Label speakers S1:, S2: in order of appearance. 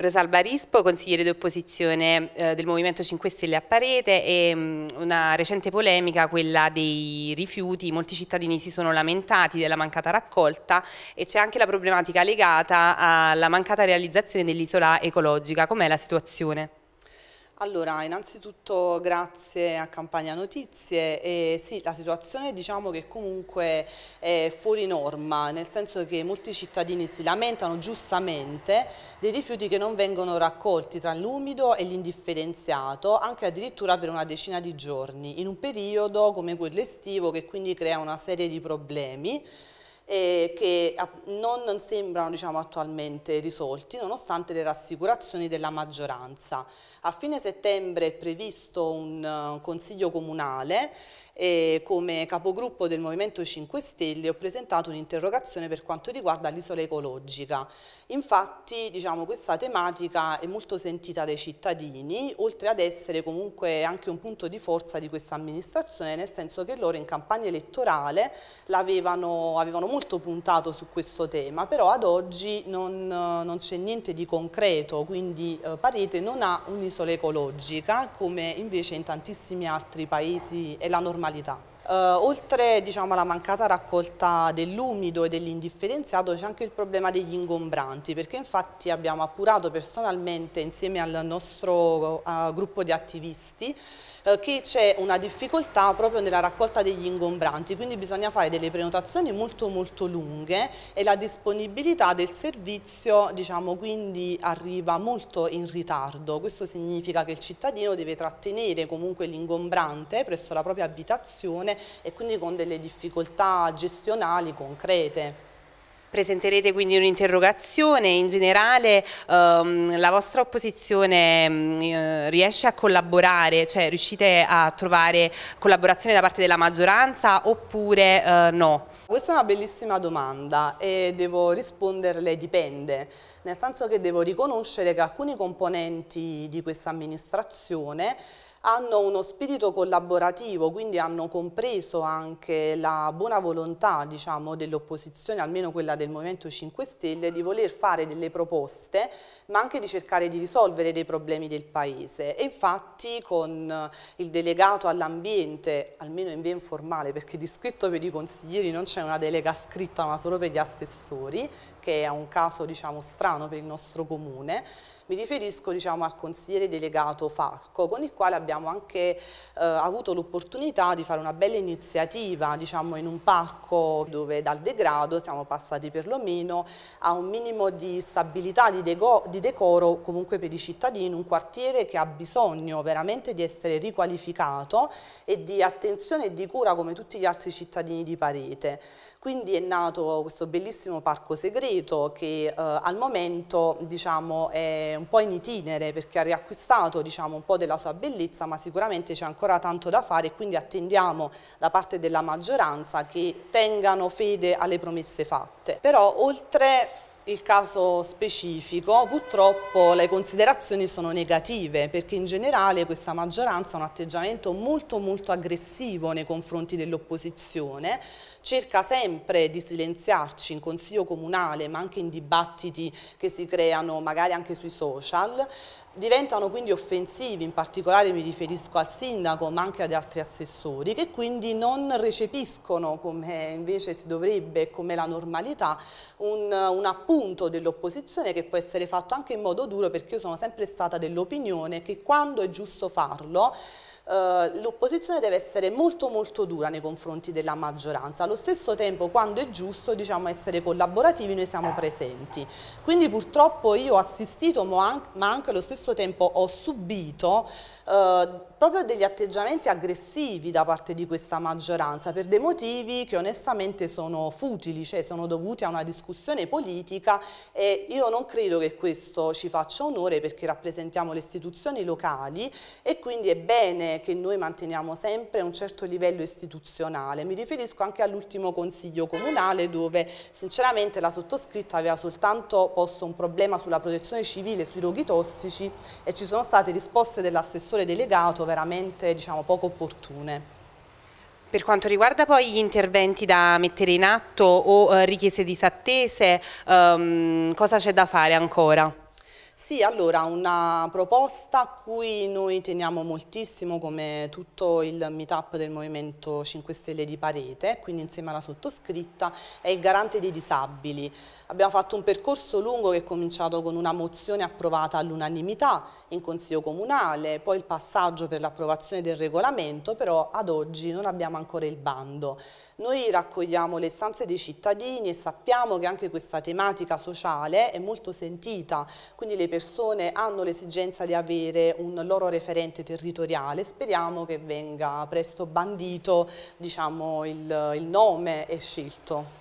S1: Rosalba Rispo, consigliere di opposizione eh, del Movimento 5 Stelle a Parete e mh, mm, una recente polemica, quella dei rifiuti, molti cittadini si sono lamentati della mancata raccolta e c'è anche la problematica legata alla mancata realizzazione dell'isola ecologica, com'è la situazione?
S2: Allora, innanzitutto grazie a Campania Notizie. Eh, sì, la situazione diciamo che comunque è fuori norma, nel senso che molti cittadini si lamentano giustamente dei rifiuti che non vengono raccolti tra l'umido e l'indifferenziato, anche addirittura per una decina di giorni, in un periodo come quello estivo che quindi crea una serie di problemi eh, che non, sembrano diciamo, attualmente risolti nonostante le rassicurazioni della maggioranza. A fine settembre è previsto un uh, consiglio comunale e come capogruppo del Movimento 5 Stelle ho presentato un'interrogazione per quanto riguarda l'isola ecologica. Infatti diciamo, questa tematica è molto sentita dai cittadini, oltre ad essere comunque anche un punto di forza di questa amministrazione, nel senso che loro in campagna elettorale avevano molto molto puntato su questo tema, però ad oggi non, eh, non c'è niente di concreto, quindi eh, Parete non ha un'isola ecologica come invece in tantissimi altri paesi è la normalità. Eh, oltre diciamo, alla mancata raccolta dell'umido e dell'indifferenziato c'è anche il problema degli ingombranti perché infatti abbiamo appurato personalmente insieme al nostro uh, gruppo di attivisti eh, che c'è una difficoltà proprio nella raccolta degli ingombranti, quindi bisogna fare delle prenotazioni molto molto lunghe e la disponibilità del servizio diciamo quindi arriva molto in ritardo, questo significa che il cittadino deve trattenere comunque l'ingombrante presso la propria abitazione e quindi con delle difficoltà gestionali concrete.
S1: Presenterete quindi un'interrogazione, in generale ehm, la vostra opposizione ehm, eh, riesce a collaborare, cioè riuscite a trovare collaborazione da parte della maggioranza oppure eh, no?
S2: Questa è una bellissima domanda e devo risponderle dipende, nel senso che devo riconoscere che alcuni componenti di questa amministrazione hanno uno spirito collaborativo, quindi hanno compreso anche la buona volontà diciamo, dell'opposizione, almeno quella del Movimento 5 Stelle, di voler fare delle proposte, ma anche di cercare di risolvere dei problemi del Paese. E infatti con il delegato all'ambiente, almeno in via informale, perché di scritto per i consiglieri non c'è una delega scritta, ma solo per gli assessori, che è un caso diciamo, strano per il nostro comune, mi riferisco diciamo, al consigliere delegato Falco, con il quale abbiamo anche eh, avuto l'opportunità di fare una bella iniziativa diciamo, in un parco dove dal degrado siamo passati perlomeno a un minimo di stabilità, di, di decoro comunque per i cittadini, un quartiere che ha bisogno veramente di essere riqualificato e di attenzione e di cura come tutti gli altri cittadini di Parete. Quindi è nato questo bellissimo parco segreto che eh, al momento diciamo, è un po' in itinere perché ha riacquistato diciamo, un po' della sua bellezza ma sicuramente c'è ancora tanto da fare e quindi attendiamo da parte della maggioranza che tengano fede alle promesse fatte. Però oltre il caso specifico, purtroppo le considerazioni sono negative perché in generale questa maggioranza ha un atteggiamento molto molto aggressivo nei confronti dell'opposizione, cerca sempre di silenziarci in consiglio comunale ma anche in dibattiti che si creano magari anche sui social, diventano quindi offensivi, in particolare mi riferisco al sindaco ma anche ad altri assessori che quindi non recepiscono come invece si dovrebbe, come la normalità, un, un appunto punto dell'opposizione che può essere fatto anche in modo duro perché io sono sempre stata dell'opinione che quando è giusto farlo eh, l'opposizione deve essere molto molto dura nei confronti della maggioranza, allo stesso tempo quando è giusto diciamo, essere collaborativi noi siamo presenti. Quindi purtroppo io ho assistito ma anche allo stesso tempo ho subito eh, proprio degli atteggiamenti aggressivi da parte di questa maggioranza per dei motivi che onestamente sono futili, cioè sono dovuti a una discussione politica politica e io non credo che questo ci faccia onore perché rappresentiamo le istituzioni locali e quindi è bene che noi manteniamo sempre un certo livello istituzionale. Mi riferisco anche all'ultimo consiglio comunale dove sinceramente la sottoscritta aveva soltanto posto un problema sulla protezione civile sui roghi tossici e ci sono state risposte dell'assessore delegato veramente diciamo, poco opportune. Per quanto riguarda
S1: poi gli interventi da mettere in atto o eh, richieste disattese, ehm, cosa c'è da fare ancora?
S2: Sì, allora una proposta a cui noi teniamo moltissimo come tutto il meetup del Movimento 5 Stelle di Parete, quindi insieme alla sottoscritta, è il garante dei disabili. Abbiamo fatto un percorso lungo che è cominciato con una mozione approvata all'unanimità in Consiglio Comunale, poi il passaggio per l'approvazione del regolamento, però ad oggi non abbiamo ancora il bando. Noi raccogliamo le stanze dei cittadini e sappiamo che anche questa tematica sociale è molto sentita, quindi le persone hanno l'esigenza di avere un loro referente territoriale, speriamo che venga presto bandito diciamo, il, il nome e scelto.